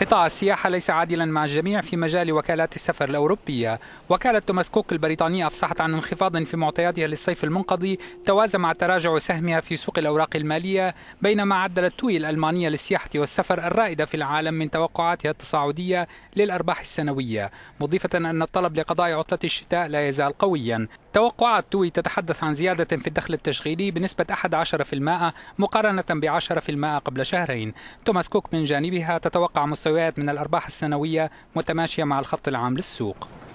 قطاع السياحة ليس عادلا مع الجميع في مجال وكالات السفر الأوروبية وكالة توماس كوك البريطانية أفصحت عن انخفاض في معطياتها للصيف المنقضي توازى مع تراجع سهمها في سوق الأوراق المالية بينما عدلت توي الألمانية للسياحة والسفر الرائدة في العالم من توقعاتها التصاعدية للأرباح السنوية مضيفة أن الطلب لقضاء عطلة الشتاء لا يزال قويا توقعات توي تتحدث عن زيادة في الدخل التشغيلي بنسبة 11% مقارنة ب 10% قبل شهرين. توماس كوك من جانبها تتوقع مستويات من الأرباح السنوية متماشية مع الخط العام للسوق.